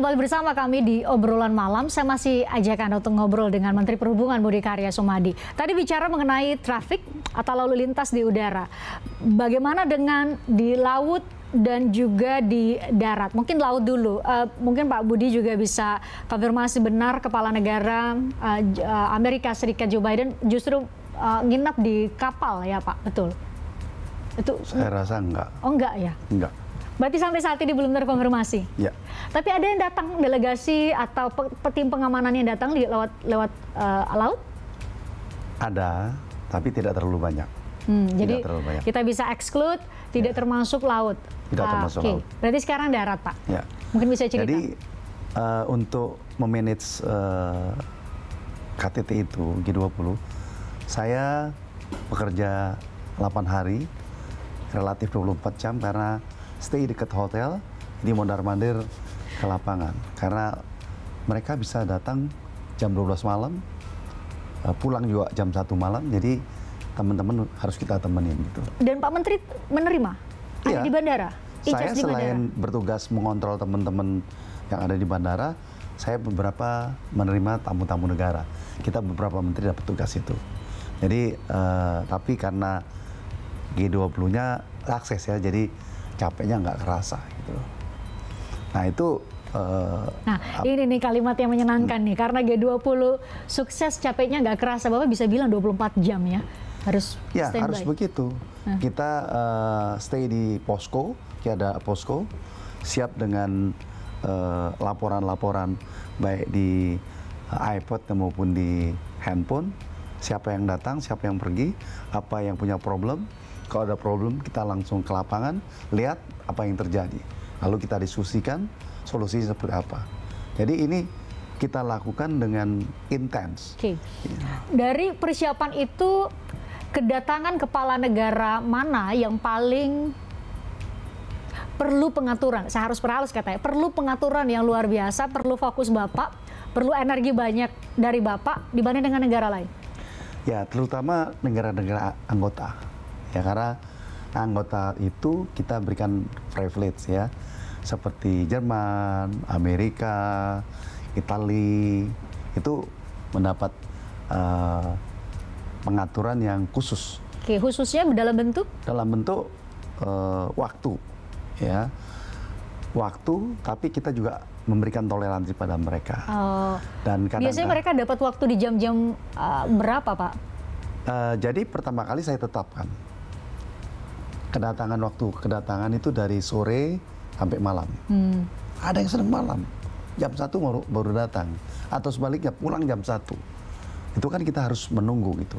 kembali bersama kami di obrolan malam. Saya masih ajak Anda untuk ngobrol dengan Menteri Perhubungan Budi Karya Sumadi. Tadi bicara mengenai trafik atau lalu lintas di udara. Bagaimana dengan di laut dan juga di darat? Mungkin laut dulu. Uh, mungkin Pak Budi juga bisa konfirmasi benar kepala negara uh, Amerika Serikat Joe Biden justru uh, nginap di kapal ya Pak, betul? Itu Saya rasa enggak. Oh enggak ya? Enggak Berarti sampai saat ini belum terkonfirmasi. Ya. Tapi ada yang datang delegasi atau pe tim pengamanan yang datang lewat lewat uh, laut? Ada, tapi tidak terlalu banyak. Hmm, tidak jadi terlalu banyak. kita bisa exclude tidak ya. termasuk laut. Tidak ah, termasuk okay. laut. Berarti sekarang darat, Pak. Ya. Mungkin bisa cerita. Jadi uh, untuk memanage uh, eh, KTT itu G20, saya bekerja 8 hari relatif 24 jam karena stay dekat hotel, di mondar-mandir ke lapangan. Karena mereka bisa datang jam 12 malam, eh, pulang juga jam 1 malam, jadi teman-teman harus kita temenin gitu. Dan Pak Menteri menerima ya. di bandara? Saya di selain bertugas mengontrol teman-teman yang ada di bandara, saya beberapa menerima tamu-tamu negara. Kita beberapa menteri dapat tugas itu. Jadi, uh, tapi karena G20-nya akses ya, jadi capeknya nggak kerasa gitu loh. Nah itu Uh, nah, ini nih kalimat yang menyenangkan nih karena G20 sukses capeknya nggak kerasa Bapak bisa bilang 24 jam ya. Harus Ya, harus begitu. Nah. Kita uh, stay di posko, ada posko siap dengan eh, laporan-laporan uh, baik di iPod maupun di handphone, siapa yang datang, siapa yang pergi, apa yang punya problem, kalau ada problem kita langsung ke lapangan, lihat apa yang terjadi. Lalu kita diskusikan solusinya seperti apa. Jadi ini kita lakukan dengan intens. Okay. Dari persiapan itu kedatangan kepala negara mana yang paling perlu pengaturan, saya harus perhalus katanya, perlu pengaturan yang luar biasa, perlu fokus Bapak, perlu energi banyak dari Bapak dibanding dengan negara lain? Ya, terutama negara-negara anggota ya karena anggota itu kita berikan privilege ya seperti Jerman, Amerika, Italia itu mendapat uh, pengaturan yang khusus. Oke, khususnya dalam bentuk? Dalam bentuk uh, waktu, ya waktu, tapi kita juga memberikan toleransi pada mereka. Oh. Dan kadang biasanya kan mereka dapat waktu di jam-jam uh, berapa, Pak? Uh, jadi pertama kali saya tetapkan kedatangan waktu kedatangan itu dari sore sampai malam. Hmm. Ada yang senang malam, jam satu baru, baru datang, atau sebaliknya pulang jam satu. Itu kan kita harus menunggu gitu.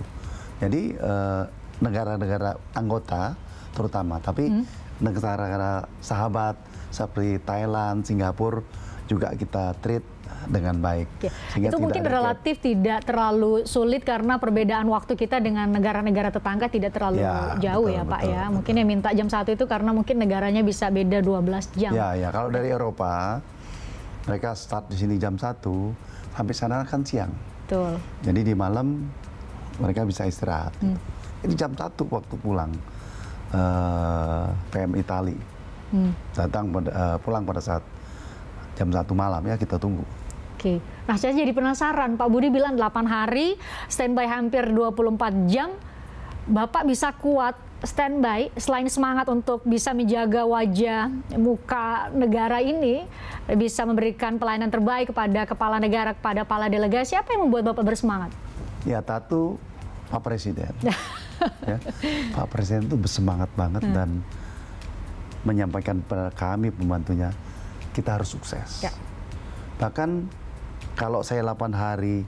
Jadi eh, negara-negara eh, anggota terutama, tapi hmm. negara-negara hmm. sahabat seperti Thailand, Singapura juga kita treat dengan baik. Ya. itu mungkin relatif kayak... tidak terlalu sulit karena perbedaan waktu kita dengan negara-negara tetangga tidak terlalu ya, jauh betul, ya Pak betul, ya. Betul. Mungkin yang minta jam satu itu karena mungkin negaranya bisa beda 12 jam. Ya ya kalau dari Eropa mereka start di sini jam satu sampai sana kan siang. Betul. Jadi di malam mereka bisa istirahat. Hmm. Ini jam satu waktu pulang uh, eh, PM Itali hmm. datang pada, uh, pulang pada saat jam satu malam ya kita tunggu. Oke. Nah, saya jadi penasaran. Pak Budi bilang 8 hari, standby hampir 24 jam. Bapak bisa kuat standby selain semangat untuk bisa menjaga wajah muka negara ini bisa memberikan pelayanan terbaik kepada kepala negara kepada kepala delegasi apa yang membuat bapak bersemangat? Ya tatu Pak Presiden ya, Pak Presiden itu bersemangat banget hmm. dan menyampaikan kepada kami pembantunya kita harus sukses ya. bahkan kalau saya 8 hari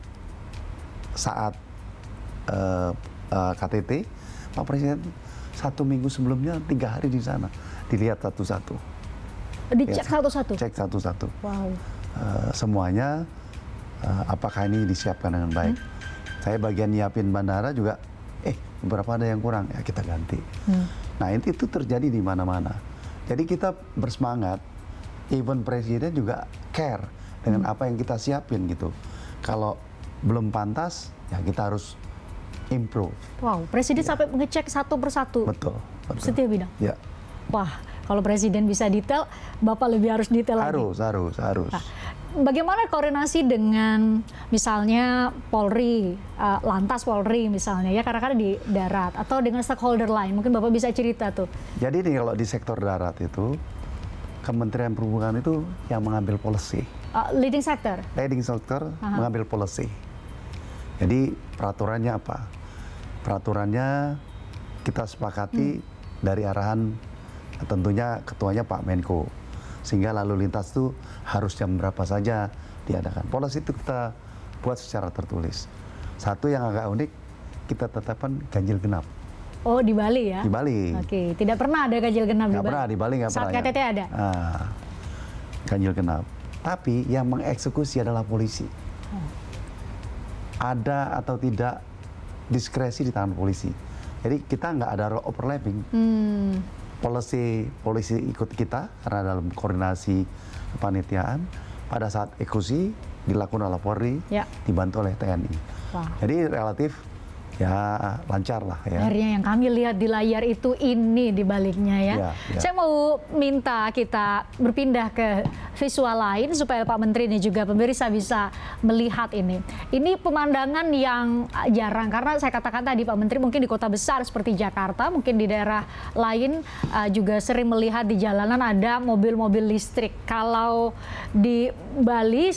saat uh, eh, uh, eh, KTT, Pak Presiden satu minggu sebelumnya tiga hari di sana dilihat satu-satu. Dicek satu-satu. Ya, cek satu-satu. Wow. Uh, semuanya uh, apakah ini disiapkan dengan baik? Hmm? Saya bagian nyiapin bandara juga. Eh beberapa ada yang kurang ya kita ganti. Hmm. Nah itu, itu terjadi di mana-mana. Jadi kita bersemangat. Even presiden juga care dengan apa yang kita siapin gitu. Kalau belum pantas, ya kita harus improve. Wow, presiden ya. sampai mengecek satu persatu. Betul, betul. Setiap bidang. Ya. Wah, kalau presiden bisa detail, bapak lebih harus detail harus, lagi. Harus, harus, harus. Nah, bagaimana koordinasi dengan misalnya Polri, uh, lantas Polri misalnya ya karena kadang di darat atau dengan stakeholder lain. Mungkin bapak bisa cerita tuh. Jadi nih kalau di sektor darat itu Kementerian Perhubungan itu yang mengambil policy. Uh, leading sector? Leading sector uh -huh. mengambil policy. Jadi peraturannya apa? Peraturannya kita sepakati hmm. dari arahan tentunya ketuanya Pak Menko. Sehingga lalu lintas itu harus jam berapa saja diadakan. Polisi itu kita buat secara tertulis. Satu yang agak unik, kita tetapkan ganjil genap. Oh di Bali ya? Di Bali. Oke, tidak pernah ada ganjil genap gak di Bali. pernah di Bali nggak pernah. Saat KTT ya. ada. Ah, ganjil genap. Tapi yang mengeksekusi adalah polisi. Ada atau tidak diskresi di tangan polisi. Jadi kita nggak ada overlapping. Hmm. Polisi polisi ikut kita karena dalam koordinasi panitiaan. pada saat eksekusi dilakukan oleh Polri ya. dibantu oleh TNI. Wow. Jadi relatif ya lancar lah ya. Akhirnya yang kami lihat di layar itu ini di baliknya ya. ya, ya. Saya mau minta kita berpindah ke visual lain supaya Pak Menteri ini juga pemirsa bisa melihat ini. Ini pemandangan yang jarang karena saya katakan tadi Pak Menteri mungkin di kota besar seperti Jakarta, mungkin di daerah lain uh, juga sering melihat di jalanan ada mobil-mobil listrik. Kalau di Bali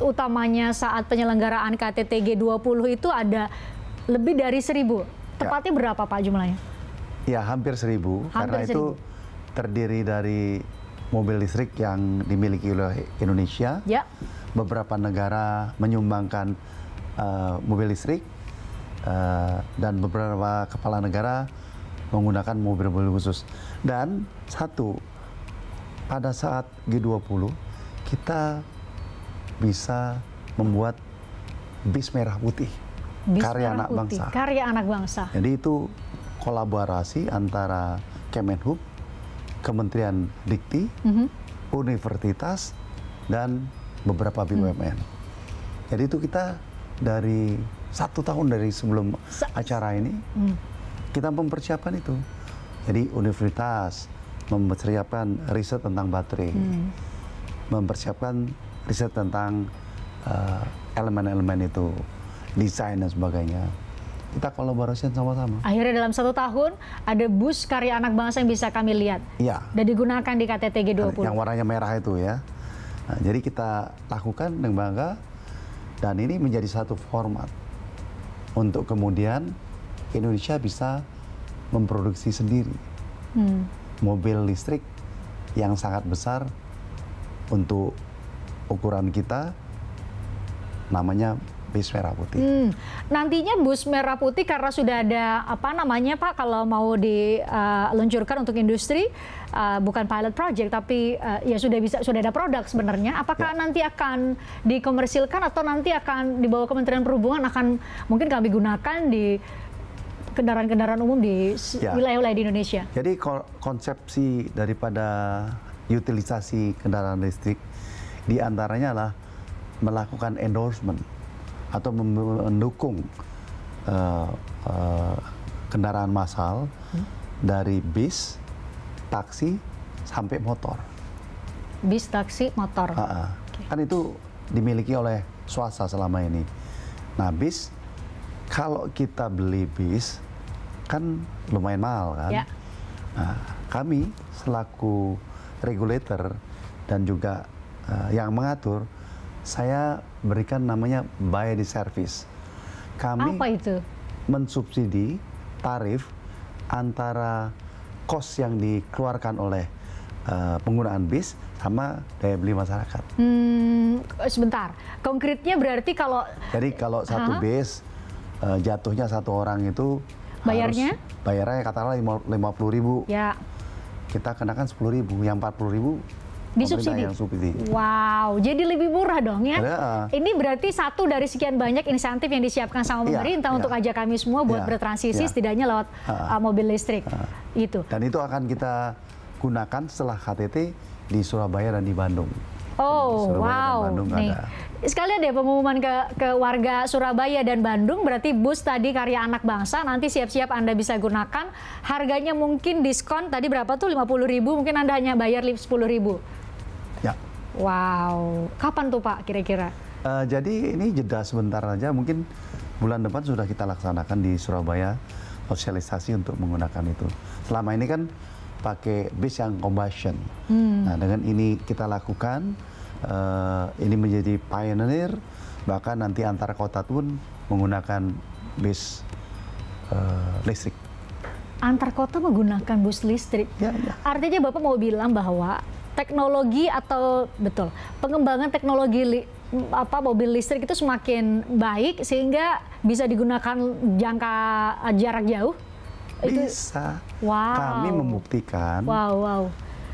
utamanya saat penyelenggaraan KTT G20 itu ada lebih dari seribu. Ya. Tepatnya ya. berapa Pak jumlahnya? Ya hampir seribu. Hampir karena seribu. itu terdiri dari mobil listrik yang dimiliki oleh Indonesia. Ya. Beberapa negara menyumbangkan uh, mobil listrik uh, dan beberapa kepala negara menggunakan mobil-mobil khusus. Dan satu, pada saat G20 kita bisa membuat bis merah putih karya anak putih, bangsa. Karya anak bangsa. Jadi itu kolaborasi antara Kemenhub, Kementerian Dikti, mm -hmm. Universitas, dan beberapa BUMN. Mm. Jadi itu kita dari satu tahun dari sebelum Sa acara ini, mm. kita mempersiapkan itu. Jadi universitas mempersiapkan riset tentang baterai, mm. mempersiapkan riset tentang eh, elemen-elemen uh, elemen -elemen itu desain dan sebagainya kita kolaborasi sama-sama. Akhirnya dalam satu tahun ada bus karya anak bangsa yang bisa kami lihat. Iya. Dan digunakan di KTT G20. Yang warnanya merah itu ya. Nah, jadi kita lakukan dengan bangga dan ini menjadi satu format untuk kemudian Indonesia bisa memproduksi sendiri hmm. mobil listrik yang sangat besar untuk ukuran kita namanya bus merah putih. Hmm. Nantinya bus merah putih karena sudah ada apa namanya Pak kalau mau diluncurkan eh, uh, untuk industri uh, bukan pilot project tapi uh, ya sudah bisa sudah ada produk sebenarnya. Apakah ya. nanti akan dikomersilkan atau nanti akan dibawa Kementerian Perhubungan akan mungkin kami gunakan di kendaraan-kendaraan umum di ya. wilayah-wilayah di Indonesia. Jadi konsepsi daripada utilisasi kendaraan listrik diantaranya adalah melakukan endorsement atau mendukung uh, uh, kendaraan massal hmm? dari bis, taksi sampai motor. Bis, taksi, motor. Uh ah, -uh. Ah. Okay. Kan itu dimiliki oleh swasta selama ini. Nah, bis kalau kita beli bis kan lumayan mahal kan. Yeah. Nah, kami selaku regulator dan juga uh, yang mengatur saya berikan namanya buy di service. Kami Apa itu? mensubsidi tarif antara kos yang dikeluarkan oleh uh, penggunaan bis sama daya beli masyarakat. Hmm, sebentar. Konkretnya berarti kalau Jadi kalau satu uh -huh. bis uh, jatuhnya satu orang itu bayarnya bayarnya katakanlah lima puluh ribu. Ya. Kita kenakan sepuluh ribu, yang empat puluh ribu disubsidi. Yang subsidi. Wow, jadi lebih murah dong ya. ya. Ini berarti satu dari sekian banyak insentif yang disiapkan sama iya, pemerintah ya, ya. untuk iya. ajak kami semua buat ya, bertransisi ya. setidaknya lewat ha. Iya. Uh, mobil listrik. Ha. Itu. Dan itu akan kita gunakan setelah KTT di Surabaya dan di Bandung. Oh, Surabaya wow. Bandung Nih. Ada. Sekalian deh pengumuman ke, ke warga Surabaya dan Bandung, berarti bus tadi karya anak bangsa, nanti siap-siap Anda bisa gunakan. Harganya mungkin diskon, tadi berapa tuh? 50.000 ribu, mungkin Anda hanya bayar 10.000. Ya. Wow, kapan tuh Pak kira-kira? Uh, jadi ini jeda sebentar aja, mungkin bulan depan sudah kita laksanakan di Surabaya sosialisasi untuk menggunakan itu. Selama ini kan pakai bis yang combustion. Hmm. Nah dengan ini kita lakukan, uh, ini menjadi pioneer, bahkan nanti antar kota pun menggunakan bis uh, listrik. Antar kota menggunakan bus listrik. Ya, ya. Artinya Bapak mau bilang bahwa teknologi atau betul pengembangan teknologi li, apa mobil listrik itu semakin baik sehingga bisa digunakan jangka eh, jarak jauh? Bisa. Itu, wow. Kami membuktikan. Wow, wow.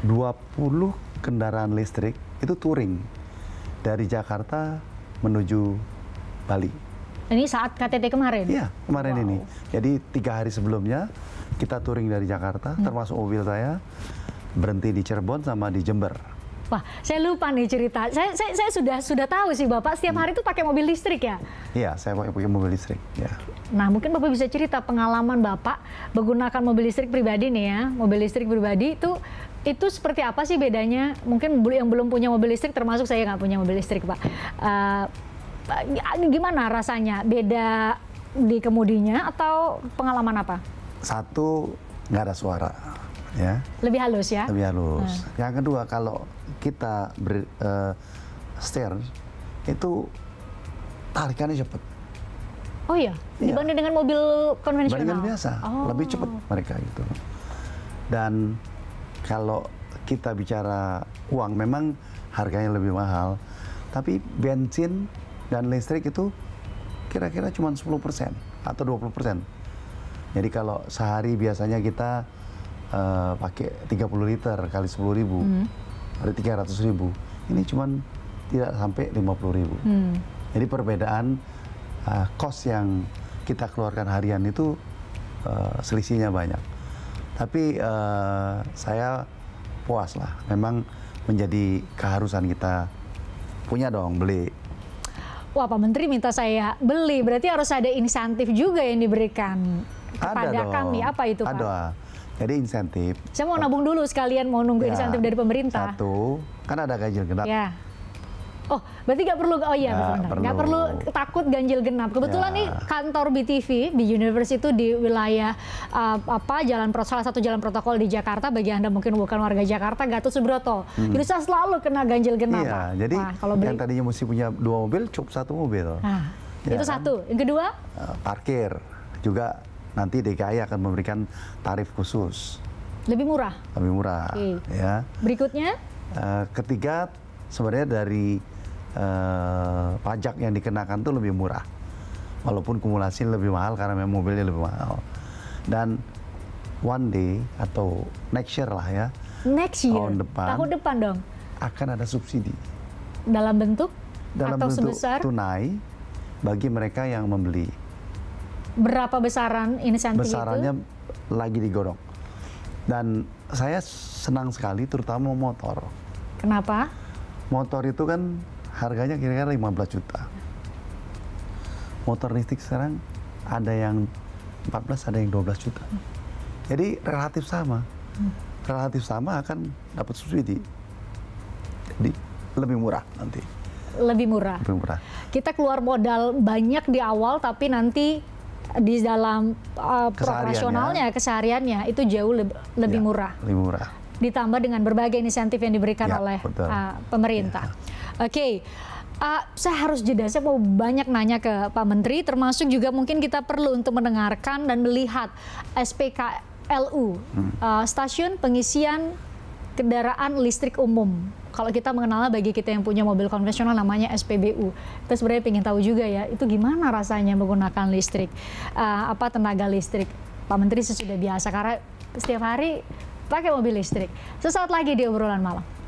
20 kendaraan listrik itu touring dari Jakarta menuju Bali. Ini saat KTT kemarin? Iya, kemarin wow. ini. Jadi tiga hari sebelumnya kita touring dari Jakarta, hmm. termasuk mobil saya berhenti di Cirebon sama di Jember. Wah, saya lupa nih cerita. Saya, saya, saya sudah sudah tahu sih Bapak setiap hmm. hari itu pakai mobil listrik ya? Iya, saya pakai mobil listrik. Ya. Nah, mungkin Bapak bisa cerita pengalaman Bapak menggunakan mobil listrik pribadi nih ya. Mobil listrik pribadi itu itu seperti apa sih bedanya? Mungkin yang belum punya mobil listrik, termasuk saya nggak punya mobil listrik, Pak. Uh, gimana rasanya? Beda di kemudinya atau pengalaman apa? Satu, nggak ada suara ya. Lebih halus ya. Lebih halus. Hmm. Yang kedua kalau kita ber, uh, eh, stir itu tarikannya cepat. Oh iya, iya. dibanding dengan mobil konvensional. Dibanding biasa, oh. lebih cepat mereka itu. Dan kalau kita bicara uang memang harganya lebih mahal, tapi bensin dan listrik itu kira-kira cuma 10% atau 20%. Jadi kalau sehari biasanya kita Eh, pakai 30 liter kali 10 ribu, hmm. ada 300 ribu. Ini cuma tidak sampai 50 ribu. Hmm. Jadi perbedaan uh, eh, cost yang kita keluarkan harian itu uh, selisihnya banyak. Tapi uh, saya puas lah. Memang menjadi keharusan kita punya dong beli wah Pak Menteri minta saya beli, berarti harus ada insentif juga yang diberikan kepada ada dong. kami. Apa itu Pak? Ada. Jadi insentif. Saya mau nabung dulu sekalian mau nunggu ya, insentif dari pemerintah. Satu, kan ada ganjil genap. Ya. Oh, berarti nggak perlu oh iya nggak perlu. perlu takut ganjil genap. Kebetulan ya. nih kantor BTV di Universe itu di wilayah uh, apa Jalan salah satu jalan protokol di Jakarta bagi Anda mungkin bukan warga Jakarta Gatot Subroto. Hmm. Jadi saya selalu kena ganjil genap. Iya, jadi Wah, kalau yang tadinya mesti punya dua mobil cukup satu mobil. Nah, ya, itu kan? satu. Yang kedua? Eh, parkir juga nanti DKI akan memberikan tarif khusus. Lebih murah. Lebih murah. Okay. Ya. Berikutnya? Uh, ketiga sebenarnya dari uh, pajak yang dikenakan tuh lebih murah, walaupun kumulasi lebih mahal karena memang mobilnya lebih mahal. Dan one day atau next year lah ya. Next year. Tahun depan. Tahun depan dong. Akan ada subsidi. Dalam bentuk? Dalam atau bentuk sebesar? tunai bagi mereka yang membeli Berapa besaran insentif Besarannya itu? lagi digodok. Dan saya senang sekali terutama motor. Kenapa? Motor itu kan harganya kira-kira 15 juta. Motor listrik sekarang ada yang 14, ada yang 12 juta. Jadi relatif sama. Relatif sama akan dapat subsidi. Jadi lebih murah nanti. Lebih murah. Lebih murah. Kita keluar modal banyak di awal tapi nanti di dalam uh, profesionalnya kesehariannya itu jauh lebih ya, murah. Lebih murah. Ditambah dengan berbagai inisiatif yang diberikan ya, oleh uh, pemerintah. Ya. Oke. Okay. Uh, eh, saya harus jeda, saya mau banyak nanya ke Pak Menteri, termasuk juga mungkin kita perlu untuk mendengarkan dan melihat SPKLU, hmm. uh, Stasiun Pengisian kendaraan listrik umum. Kalau kita mengenalnya bagi kita yang punya mobil konvensional namanya SPBU. Kita sebenarnya ingin tahu juga ya, itu gimana rasanya menggunakan listrik, uh, apa tenaga listrik. Pak Menteri sudah biasa karena setiap hari pakai mobil listrik. Sesaat lagi di obrolan malam.